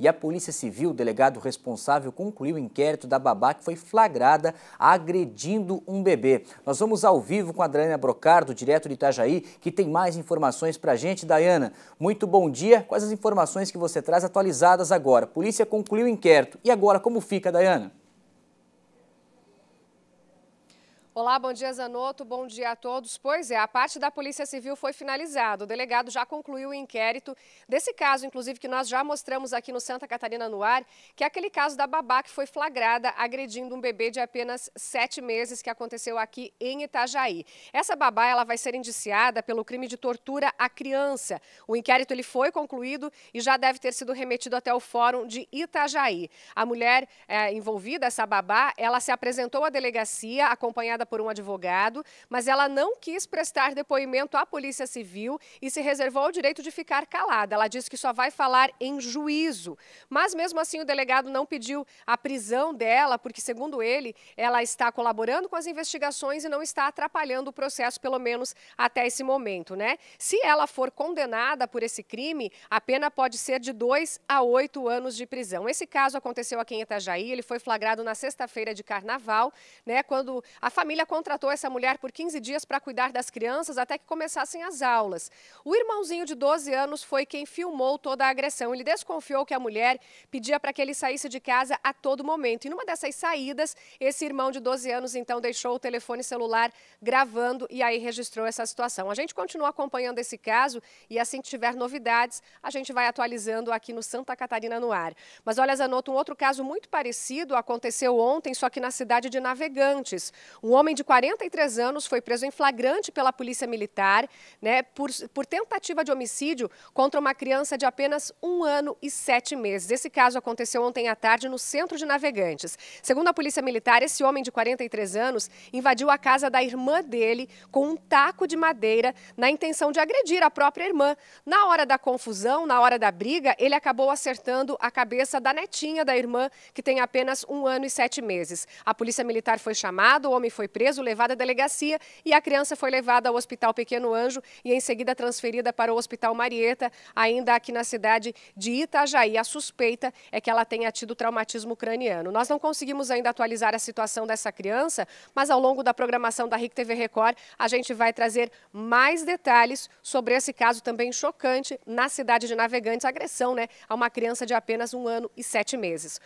e a Polícia Civil, o delegado responsável, concluiu o inquérito da babá que foi flagrada agredindo um bebê. Nós vamos ao vivo com a Adriana Brocardo, direto de Itajaí, que tem mais informações para a gente. Daiana, muito bom dia. Quais as informações que você traz atualizadas agora? polícia concluiu o inquérito. E agora, como fica, Daiana? Olá, bom dia Zanotto, bom dia a todos. Pois é, a parte da Polícia Civil foi finalizada. O delegado já concluiu o inquérito desse caso, inclusive, que nós já mostramos aqui no Santa Catarina no Ar, que é aquele caso da babá que foi flagrada agredindo um bebê de apenas sete meses que aconteceu aqui em Itajaí. Essa babá ela vai ser indiciada pelo crime de tortura à criança. O inquérito ele foi concluído e já deve ter sido remetido até o fórum de Itajaí. A mulher é, envolvida, essa babá, ela se apresentou à delegacia acompanhada acompanhada por um advogado, mas ela não quis prestar depoimento à Polícia Civil e se reservou o direito de ficar calada. Ela disse que só vai falar em juízo. Mas mesmo assim, o delegado não pediu a prisão dela, porque, segundo ele, ela está colaborando com as investigações e não está atrapalhando o processo, pelo menos até esse momento, né? Se ela for condenada por esse crime, a pena pode ser de dois a oito anos de prisão. Esse caso aconteceu aqui em Itajaí, ele foi flagrado na sexta-feira de carnaval, né? Quando a família família contratou essa mulher por 15 dias para cuidar das crianças até que começassem as aulas. O irmãozinho de 12 anos foi quem filmou toda a agressão. Ele desconfiou que a mulher pedia para que ele saísse de casa a todo momento. E numa dessas saídas, esse irmão de 12 anos então deixou o telefone celular gravando e aí registrou essa situação. A gente continua acompanhando esse caso e assim que tiver novidades, a gente vai atualizando aqui no Santa Catarina no ar. Mas olha, Zanotto, um outro caso muito parecido aconteceu ontem, só que na cidade de Navegantes. Um homem de 43 anos foi preso em flagrante pela polícia militar né, por, por tentativa de homicídio contra uma criança de apenas um ano e sete meses. Esse caso aconteceu ontem à tarde no centro de Navegantes. Segundo a polícia militar, esse homem de 43 anos invadiu a casa da irmã dele com um taco de madeira na intenção de agredir a própria irmã. Na hora da confusão, na hora da briga, ele acabou acertando a cabeça da netinha da irmã, que tem apenas um ano e sete meses. A polícia militar foi chamada, o homem foi preso, levado à delegacia e a criança foi levada ao Hospital Pequeno Anjo e em seguida transferida para o Hospital Marieta, ainda aqui na cidade de Itajaí. A suspeita é que ela tenha tido traumatismo ucraniano. Nós não conseguimos ainda atualizar a situação dessa criança, mas ao longo da programação da RIC TV Record, a gente vai trazer mais detalhes sobre esse caso também chocante na cidade de Navegantes, agressão né, a uma criança de apenas um ano e sete meses.